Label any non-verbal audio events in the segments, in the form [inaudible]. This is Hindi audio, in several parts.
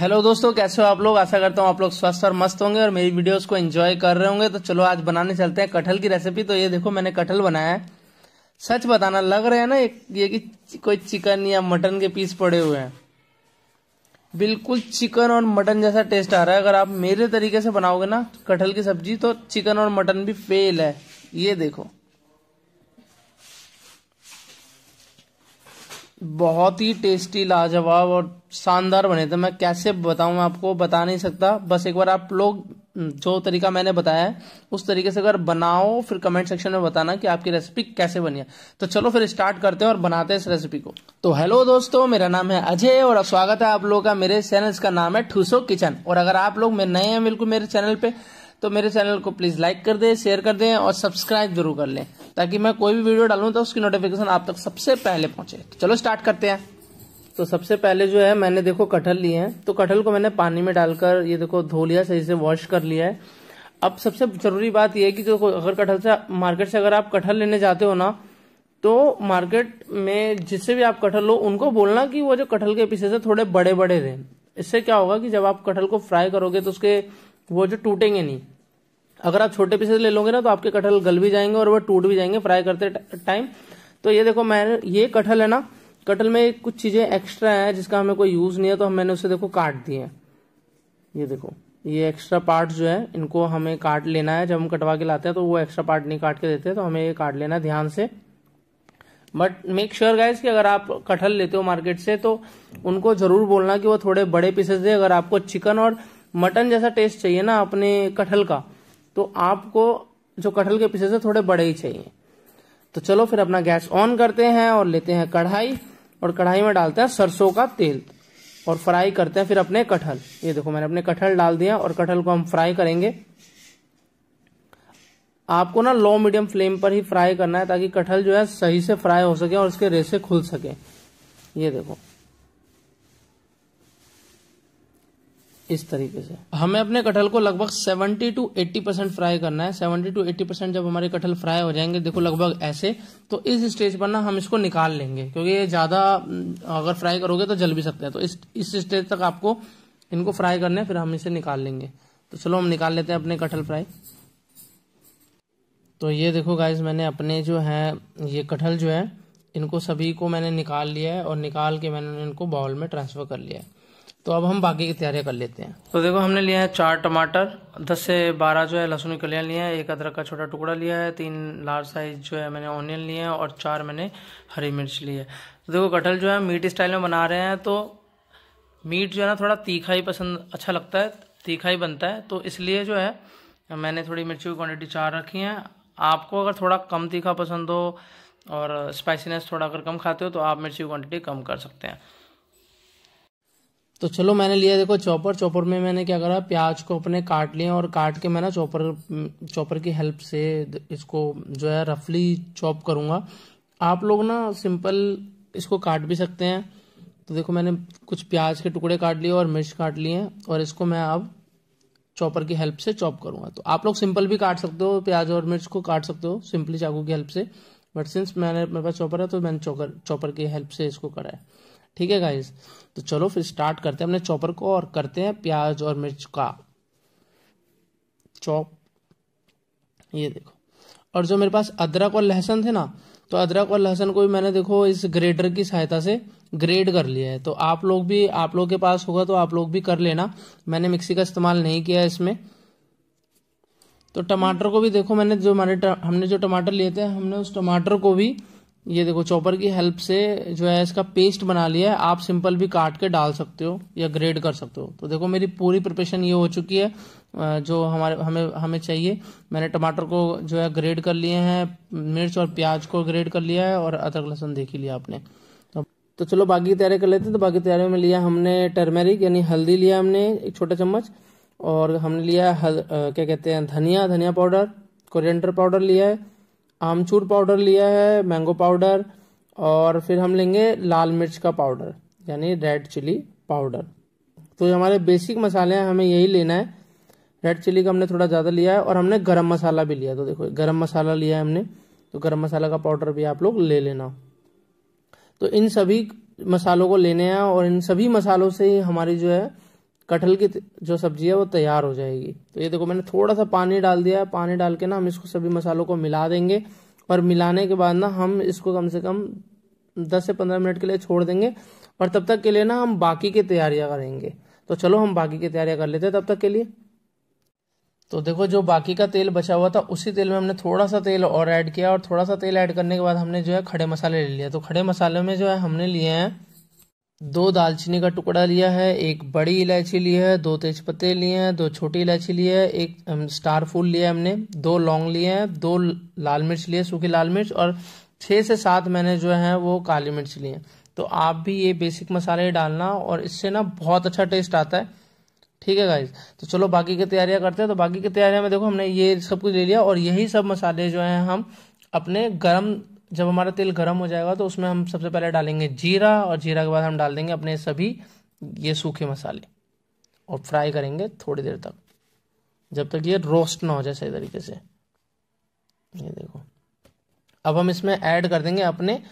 हेलो दोस्तों कैसे हो आप लोग आशा करता हूँ आप लोग स्वस्थ और मस्त होंगे और मेरी वीडियोस को एंजॉय कर रहे होंगे तो चलो आज बनाने चलते हैं कटहल की रेसिपी तो ये देखो मैंने कटहल बनाया है सच बताना लग रहा है ना ये कि कोई चिकन या मटन के पीस पड़े हुए हैं बिल्कुल चिकन और मटन जैसा टेस्ट आ रहा है अगर आप मेरे तरीके से बनाओगे ना कटहल की सब्जी तो चिकन और मटन भी फेल है ये देखो बहुत ही टेस्टी लाजवाब और शानदार बने थे मैं कैसे बताऊं आपको बता नहीं सकता बस एक बार आप लोग जो तरीका मैंने बताया है उस तरीके से अगर बनाओ फिर कमेंट सेक्शन में बताना कि आपकी रेसिपी कैसे बनी है तो चलो फिर स्टार्ट करते हैं और बनाते हैं इस रेसिपी को तो हेलो दोस्तों मेरा नाम है अजय और स्वागत है आप लोगों का मेरे चैनल का नाम है ठूसो किचन और अगर आप लोग मेरे नए हैं बिल्कुल मेरे चैनल पर तो मेरे चैनल को प्लीज़ लाइक कर दें शेयर कर दें और सब्सक्राइब जरूर कर लें ताकि मैं कोई भी वीडियो डालूं तो उसकी नोटिफिकेशन आप तक सबसे पहले पहुंचे तो चलो स्टार्ट करते हैं तो सबसे पहले जो है मैंने देखो कटहल लिए हैं तो कटहल को मैंने पानी में डालकर ये देखो धो लिया सही से वॉश कर लिया है अब सबसे जरूरी बात यह है कि देखो अगर कटहल से मार्केट से अगर आप कटहल लेने जाते हो ना तो मार्केट में जिससे भी आप कटहल लो उनको बोलना कि वो जो कटहल के पीछे से थोड़े बड़े बड़े रहे इससे क्या होगा कि जब आप कटहल को फ्राई करोगे तो उसके वो जो टूटेंगे नहीं अगर आप छोटे पीसेस ले लोगे ना तो आपके कटहल गल भी जाएंगे और वो टूट भी जाएंगे फ्राई करते टाइम तो ये देखो मैं ये कटहल है ना कटहल में कुछ चीजें एक्स्ट्रा है जिसका हमें कोई यूज नहीं है तो मैंने उसे देखो काट दिए है ये देखो ये एक्स्ट्रा पार्ट जो है इनको हमें काट लेना है जब हम कटवा के लाते हैं तो वो एक्स्ट्रा पार्ट नहीं काट के देते तो हमें ये काट लेना है ध्यान से बट मेक श्योर गाइज कि अगर आप कटहल लेते हो मार्केट से तो उनको जरूर बोलना कि वो थोड़े बड़े पीसेस दे अगर आपको चिकन और मटन जैसा टेस्ट चाहिए ना अपने कटहल का तो आपको जो कटहल के पीछे से थोड़े बड़े ही चाहिए तो चलो फिर अपना गैस ऑन करते हैं और लेते हैं कढ़ाई और कढ़ाई में डालते हैं सरसों का तेल और फ्राई करते हैं फिर अपने कटहल ये देखो मैंने अपने कटहल डाल दिया और कटहल को हम फ्राई करेंगे आपको ना लो मीडियम फ्लेम पर ही फ्राई करना है ताकि कटहल जो है सही से फ्राई हो सके और उसके रेसे खुल सके ये देखो इस तरीके से हमें अपने कटहल को लगभग 70 टू 80 परसेंट फ्राई करना है 70 टू 80 परसेंट जब हमारे कटहल फ्राई हो जाएंगे देखो लगभग ऐसे तो इस स्टेज पर ना हम इसको निकाल लेंगे क्योंकि ये ज़्यादा अगर फ्राई करोगे तो जल भी सकते हैं तो इस इस स्टेज तक आपको इनको फ्राई करना है फिर हम इसे निकाल लेंगे तो चलो हम निकाल लेते हैं अपने कटहल फ्राई तो ये देखो गाइज मैंने अपने जो है ये कटहल जो है इनको सभी को मैंने निकाल लिया है और निकाल के मैंने इनको बाउल में ट्रांसफ़र कर लिया है तो अब हम बाकी की तैयारी कर लेते हैं तो देखो हमने लिया है चार टमाटर दस से बारह जो है लहसुन की कलियाँ लिया है एक अदरक का छोटा टुकड़ा लिया है तीन लार्ज साइज जो है मैंने ऑनियन लिए हैं और चार मैंने हरी मिर्च ली है तो देखो कटहल जो है मीट स्टाइल में बना रहे हैं तो मीट जो है ना थोड़ा तीखा ही पसंद अच्छा लगता है तीखा ही बनता है तो इसलिए जो है मैंने थोड़ी मिर्ची की क्वान्टिटी चार रखी है आपको अगर थोड़ा कम तीखा पसंद हो और स्पाइसीनेस थोड़ा अगर कम खाते हो तो आप मिर्ची की क्वान्टिटी कम कर सकते हैं तो चलो मैंने लिया देखो चॉपर चॉपर में मैंने क्या करा प्याज को अपने काट लिया और काट के मैं ना चॉपर चॉपर की हेल्प से इसको जो है रफली चॉप करूंगा आप लोग ना सिंपल इसको काट भी सकते हैं तो देखो मैंने कुछ प्याज के टुकड़े काट लिए और मिर्च काट लिए और इसको मैं अब चॉपर की हेल्प से चॉप करूंगा तो आप लोग सिंपल भी काट सकते हो प्याज और मिर्च को काट सकते हो सिंपली चाकू की हेल्प से बट सिंस मैंने मेरे पास चॉपर है तो मैंने चॉपर चॉपर की हेल्प से इसको करा है ठीक है गाइज तो चलो फिर स्टार्ट करते हैं अपने चॉपर को और करते हैं प्याज और मिर्च का चॉप ये देखो और जो मेरे पास अदरक और लहसुन थे ना तो अदरक और लहसुन को भी मैंने देखो इस ग्रेडर की सहायता से ग्रेड कर लिया है तो आप लोग भी आप लोग के पास होगा तो आप लोग भी कर लेना मैंने मिक्सी का इस्तेमाल नहीं किया है इसमें तो टमाटर को भी देखो मैंने जो हमारे हमने जो टमाटर लिए थे हमने उस टमाटर को भी ये देखो चॉपर की हेल्प से जो है इसका पेस्ट बना लिया है आप सिंपल भी काट के डाल सकते हो या ग्रेड कर सकते हो तो देखो मेरी पूरी प्रिपरेशन ये हो चुकी है जो हमारे हमें हमें चाहिए मैंने टमाटर को जो है ग्रेड कर लिए हैं मिर्च और प्याज को ग्रेड कर लिया है और अदरक लहसुन देख ही लिया आपने तो, तो चलो बाकी तैयारी कर लेते हैं तो बाकी तैयारी में लिया हमने टर्मेरिक यानी हल्दी लिया हमने एक छोटा चम्मच और हमने लिया है क्या कहते हैं धनिया धनिया पाउडर कोरिएंडर पाउडर लिया है आमचूर पाउडर लिया है मैंगो पाउडर और फिर हम लेंगे लाल मिर्च का पाउडर यानी रेड चिली पाउडर तो हमारे बेसिक मसाले हैं हमें यही लेना है रेड चिली का हमने थोड़ा ज़्यादा लिया है और हमने गरम मसाला भी लिया तो देखो गरम मसाला लिया है हमने तो गरम मसाला का पाउडर भी आप लोग ले लेना तो इन सभी मसालों को लेने हैं और इन सभी मसालों से ही हमारी जो है कटहल की जो सब्जी है वो तैयार हो जाएगी तो ये देखो मैंने थोड़ा सा पानी डाल दिया है पानी डाल के ना हम इसको सभी मसालों को मिला देंगे और मिलाने के बाद ना हम इसको कम से कम दस से पंद्रह मिनट के लिए छोड़ देंगे और तब तक के लिए ना हम बाकी की तैयारियां करेंगे तो चलो हम बाकी की तैयारियां कर लेते हैं तब तक के लिए तो देखो जो बाकी का तेल बचा हुआ था उसी तेल में हमने थोड़ा सा तेल और ऐड किया और थोड़ा सा तेल ऐड करने के बाद हमने जो है खड़े मसाले ले लिया तो खड़े मसाले में जो है हमने लिए हैं दो दालचीनी का टुकड़ा लिया है एक बड़ी इलायची ली है दो तेजपत्ते लिए हैं दो छोटी इलायची ली है एक स्टार फूल लिया हमने दो लौंग लिए हैं दो लाल मिर्च लिए सूखी लाल मिर्च और छः से सात मैंने जो है वो काली मिर्च ली हैं तो आप भी ये बेसिक मसाले डालना और इससे ना बहुत अच्छा टेस्ट आता है ठीक है गाइज तो चलो बाकी की तैयारियां करते हैं तो बाकी की तैयारियां में देखो हमने ये सब कुछ ले लिया और यही सब मसाले जो हैं हम अपने गर्म जब हमारा तेल गर्म हो जाएगा तो उसमें हम सबसे पहले डालेंगे जीरा और जीरा के बाद हम डाल देंगे अपने सभी ये सूखे मसाले और फ्राई करेंगे थोड़ी देर तक जब तक ये रोस्ट ना हो जाए सही तरीके से ये देखो अब हम इसमें ऐड कर देंगे अपने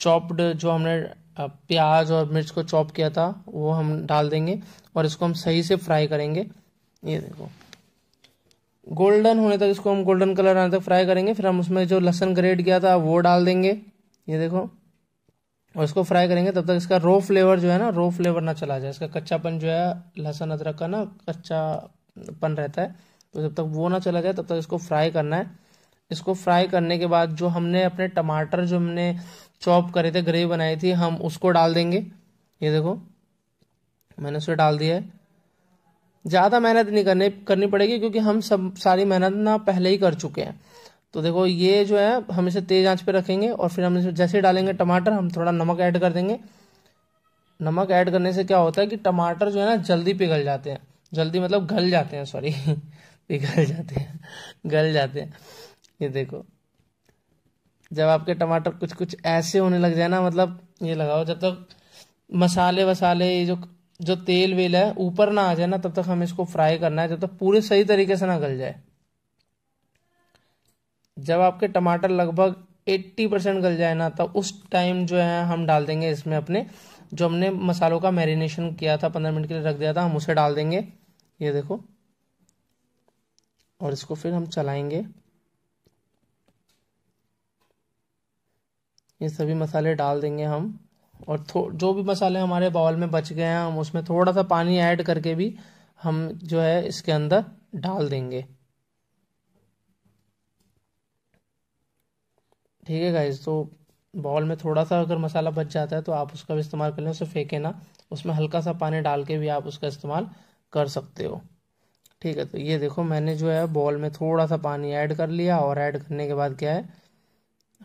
चॉप्ड जो हमने प्याज और मिर्च को चॉप किया था वो हम डाल देंगे और इसको हम सही से फ्राई करेंगे ये देखो गोल्डन होने तक इसको हम गोल्डन कलर आने तक फ्राई करेंगे फिर हम उसमें जो लहसन ग्रेड किया था वो डाल देंगे ये देखो और इसको फ्राई करेंगे तब तक इसका रो फ्लेवर जो है ना रो फ्लेवर ना चला जाए इसका कच्चापन जो है लहसन अदरक का ना कच्चापन रहता है तो जब तक वो ना चला जाए तब तक इसको फ्राई करना है इसको फ्राई करने के बाद जो हमने अपने टमाटर जो हमने चॉप करे थे ग्रेवी बनाई थी हम उसको डाल देंगे ये देखो मैंने उसे डाल दिया है ज़्यादा मेहनत नहीं करने करनी पड़ेगी क्योंकि हम सब सारी मेहनत ना पहले ही कर चुके हैं तो देखो ये जो है हम इसे तेज़ आंच पे रखेंगे और फिर हम इसे जैसे डालेंगे टमाटर हम थोड़ा नमक ऐड कर देंगे नमक ऐड करने से क्या होता है कि टमाटर जो है ना जल्दी पिघल जाते हैं जल्दी मतलब गल जाते हैं सॉरी [laughs] पिघल जाते हैं गल जाते हैं ये देखो जब आपके टमाटर कुछ कुछ ऐसे होने लग जाए ना मतलब ये लगाओ जब तक मसाले वसाले ये जो जो तेल वेल है ऊपर ना आ जाए ना तब तक हमें इसको फ्राई करना है जब तक पूरे सही तरीके से ना गल जाए जब आपके टमाटर लगभग 80 परसेंट गल जाए ना तब उस टाइम जो है हम डाल देंगे इसमें अपने जो हमने मसालों का मैरिनेशन किया था पंद्रह मिनट के लिए रख दिया था हम उसे डाल देंगे ये देखो और इसको फिर हम चलाएंगे ये सभी मसाले डाल देंगे हम और जो भी मसाले हमारे बाउल में बच गए हैं हम उसमें थोड़ा सा पानी ऐड करके भी हम जो है इसके अंदर डाल देंगे ठीक है गाइज तो बॉल में थोड़ा सा अगर मसाला बच जाता है तो आप उसका भी इस्तेमाल कर लें उसे फेंके ना उसमें हल्का सा पानी डाल के भी आप उसका इस्तेमाल कर सकते हो ठीक है तो ये देखो मैंने जो है बॉल में थोड़ा सा पानी ऐड कर लिया और ऐड करने के बाद क्या है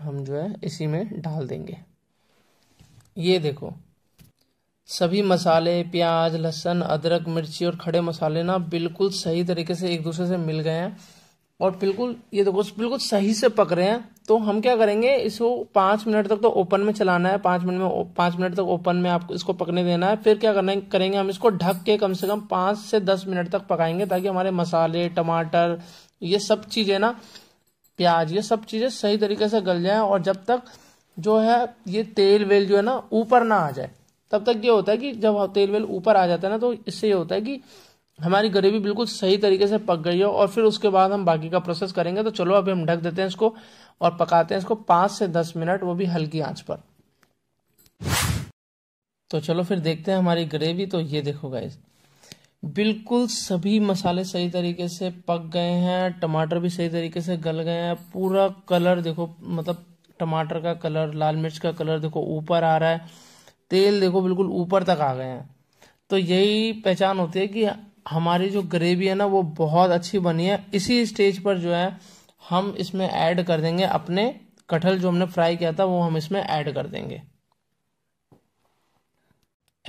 हम जो है इसी में डाल देंगे ये देखो सभी मसाले प्याज लहसुन अदरक मिर्ची और खड़े मसाले ना बिल्कुल सही तरीके से एक दूसरे से मिल गए हैं और बिल्कुल ये देखो बिल्कुल सही से पक रहे हैं तो हम क्या करेंगे इसको पाँच मिनट तक तो ओपन में चलाना है पाँच मिनट में पाँच मिनट तक ओपन में आपको इसको पकने देना है फिर क्या करना करेंगे हम इसको ढक के कम से कम पाँच से दस मिनट तक पकाएंगे ताकि हमारे मसाले टमाटर ये सब चीज़ें ना प्याज ये सब चीज़ें सही तरीके से गल जाएँ और जब तक जो है ये तेल वेल जो है ना ऊपर ना आ जाए तब तक ये होता है कि जब हाँ, तेल वेल ऊपर आ जाता है ना तो इससे ये होता है कि हमारी गरीबी बिल्कुल सही तरीके से पक गई हो और फिर उसके बाद हम बाकी का प्रोसेस करेंगे तो चलो अभी हम ढक देते हैं इसको और पकाते हैं इसको पाँच से दस मिनट वो भी हल्की आंच पर तो चलो फिर देखते हैं हमारी ग्रेवी तो ये देखो गाइज बिल्कुल सभी मसाले सही तरीके से पक गए हैं टमाटर भी सही तरीके से गल गए हैं पूरा कलर देखो मतलब टमाटर का कलर लाल मिर्च का कलर देखो ऊपर आ रहा है तेल देखो बिल्कुल ऊपर तक आ गए हैं तो यही पहचान होती है कि हमारी जो ग्रेवी है ना वो बहुत अच्छी बनी है इसी स्टेज पर जो है हम इसमें ऐड कर देंगे अपने कटहल जो हमने फ्राई किया था वो हम इसमें ऐड कर देंगे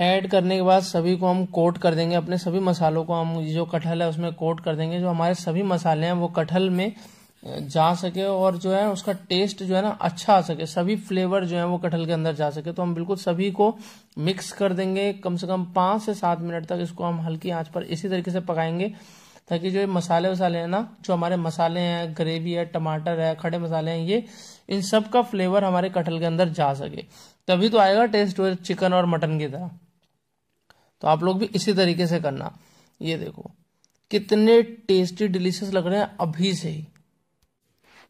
ऐड करने के बाद सभी को हम कोट कर देंगे अपने सभी मसालों को हम जो कटहल है उसमें कोट कर देंगे जो हमारे सभी मसाले हैं वो कटहल में जा सके और जो है उसका टेस्ट जो है ना अच्छा आ सके सभी फ्लेवर जो है वो कटहल के अंदर जा सके तो हम बिल्कुल सभी को मिक्स कर देंगे कम से कम पाँच से सात मिनट तक इसको हम हल्की आंच पर इसी तरीके से पकाएंगे ताकि जो ये मसाले वसाले हैं ना जो हमारे मसाले हैं ग्रेवी है टमाटर है खड़े मसाले हैं ये इन सब का फ्लेवर हमारे कटहल के अंदर जा सके तभी तो आएगा टेस्ट चिकन और मटन की तरह तो आप लोग भी इसी तरीके से करना ये देखो कितने टेस्टी डिलीशियस लग रहे हैं अभी से ही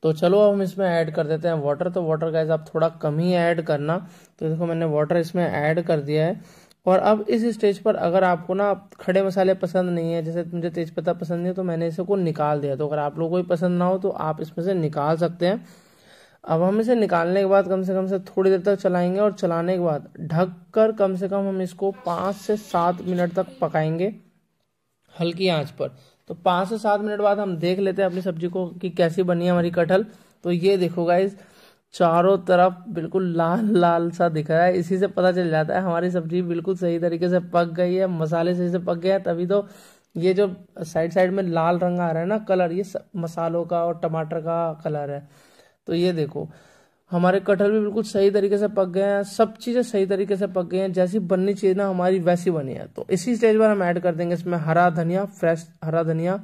तो चलो अब हम इसमें ऐड कर देते हैं वाटर तो वाटर गाइज आप थोड़ा कम ही ऐड करना तो देखो मैंने वाटर इसमें ऐड कर दिया है और अब इस स्टेज पर अगर आपको ना खड़े मसाले पसंद नहीं है जैसे मुझे तेजपत्ता पसंद नहीं है तो मैंने इसे को निकाल दिया तो अगर आप लोगों को पसंद ना हो तो आप इसमें से निकाल सकते हैं अब हम इसे निकालने के बाद कम से कम से थोड़ी देर तक चलाएंगे और चलाने के बाद ढक कर कम से कम हम इसको पाँच से सात मिनट तक पकाएंगे हल्की आंच पर तो पाँच से सात मिनट बाद हम देख लेते हैं अपनी सब्जी को कि कैसी बनी है हमारी कटहल तो ये देखो गाइज चारों तरफ बिल्कुल लाल लाल सा दिख रहा है इसी से पता चल जाता है हमारी सब्जी बिल्कुल सही तरीके से पक गई है मसाले सही से पक गया है तभी तो ये जो साइड साइड में लाल रंग आ रहा है ना कलर ये मसालों का और टमाटर का कलर है तो ये देखो हमारे कटहल भी बिल्कुल सही तरीके से पक गए हैं सब चीज़ें सही तरीके से पक गई हैं जैसी बननी चाहिए ना हमारी वैसी बनी है तो इसी स्टेज पर हम ऐड कर देंगे इसमें हरा धनिया फ्रेश हरा धनिया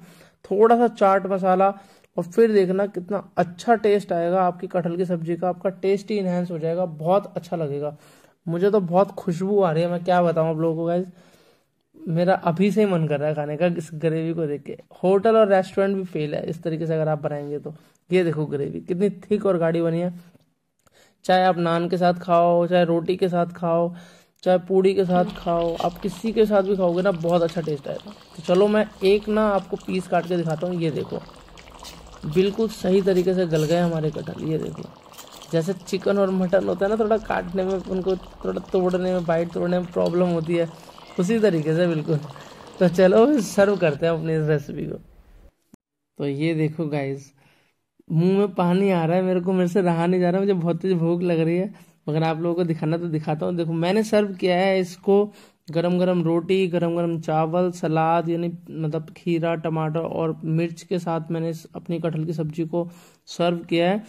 थोड़ा सा चाट मसाला और फिर देखना कितना अच्छा टेस्ट आएगा आपकी कटहल की सब्जी का आपका टेस्ट ही इन्हेंस हो जाएगा बहुत अच्छा लगेगा मुझे तो बहुत खुशबू आ रही है मैं क्या बताऊँ आप लोगों को गाइज मेरा अभी से ही मन कर रहा है खाने का इस ग्रेवी को देख के होटल और रेस्टोरेंट भी फेल है इस तरीके से अगर आप बनाएंगे तो ये देखो ग्रेवी कितनी थिक और गाढ़ी बनी है चाहे आप नान के साथ खाओ चाहे रोटी के साथ खाओ चाहे पूड़ी के साथ खाओ आप किसी के साथ भी खाओगे ना बहुत अच्छा टेस्ट आएगा तो चलो मैं एक ना आपको पीस काट के दिखाता हूँ ये देखो बिल्कुल सही तरीके से गल गए हमारे कटहल ये देखो जैसे चिकन और मटन होता है ना थोड़ा काटने में उनको थोड़ा तोड़ने में बाइट तोड़ने में प्रॉब्लम होती है उसी तरीके से बिल्कुल तो चलो सर्व करते हैं अपनी इस रेसिपी को तो ये देखो गाइज मुंह में पानी आ रहा है मेरे को मेरे से रहा नहीं जा रहा मुझे बहुत तेज भूख लग रही है मगर आप लोगों को दिखाना तो दिखाता हूँ देखो मैंने सर्व किया है इसको गरम गरम रोटी गरम गरम चावल सलाद यानी मतलब खीरा टमाटर और मिर्च के साथ मैंने अपनी कटहल की सब्जी को सर्व किया है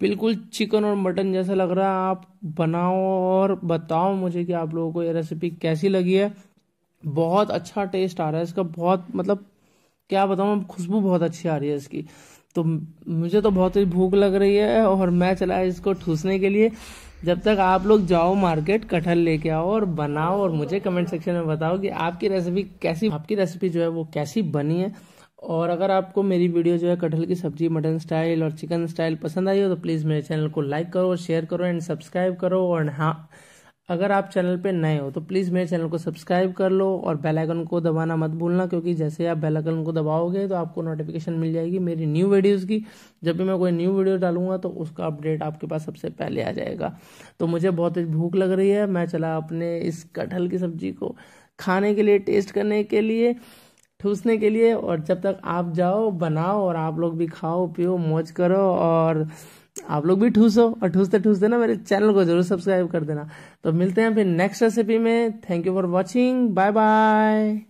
बिल्कुल चिकन और मटन जैसा लग रहा है आप बनाओ और बताओ मुझे कि आप लोगों को ये रेसिपी कैसी लगी है बहुत अच्छा टेस्ट आ रहा है इसका बहुत मतलब क्या बताऊँ खुशबू बहुत अच्छी आ रही है इसकी तो मुझे तो बहुत ही भूख लग रही है और मैं चला इसको ठूसने के लिए जब तक आप लोग जाओ मार्केट कटहल लेके आओ और बनाओ और मुझे कमेंट सेक्शन में बताओ कि आपकी रेसिपी कैसी आपकी रेसिपी जो है वो कैसी बनी है और अगर आपको मेरी वीडियो जो है कटहल की सब्जी मटन स्टाइल और चिकन स्टाइल पसंद आई हो तो प्लीज़ मेरे चैनल को लाइक करो शेयर करो एंड सब्सक्राइब करो और हाँ अगर आप चैनल पे नए हो तो प्लीज़ मेरे चैनल को सब्सक्राइब कर लो और बेल आइकन को दबाना मत भूलना क्योंकि जैसे आप बेल आइकन को दबाओगे तो आपको नोटिफिकेशन मिल जाएगी मेरी न्यू वीडियोस की जब भी मैं कोई न्यू वीडियो डालूंगा तो उसका अपडेट आपके पास सबसे पहले आ जाएगा तो मुझे बहुत भूख लग रही है मैं चला अपने इस कटहल की सब्जी को खाने के लिए टेस्ट करने के लिए ठूसने के लिए और जब तक आप जाओ बनाओ और आप लोग भी खाओ पियो मौज करो और आप लोग भी ठूसो और ठूसते ठूसते ना मेरे चैनल को जरूर सब्सक्राइब कर देना तो मिलते हैं फिर नेक्स्ट रेसिपी में thank you for watching bye bye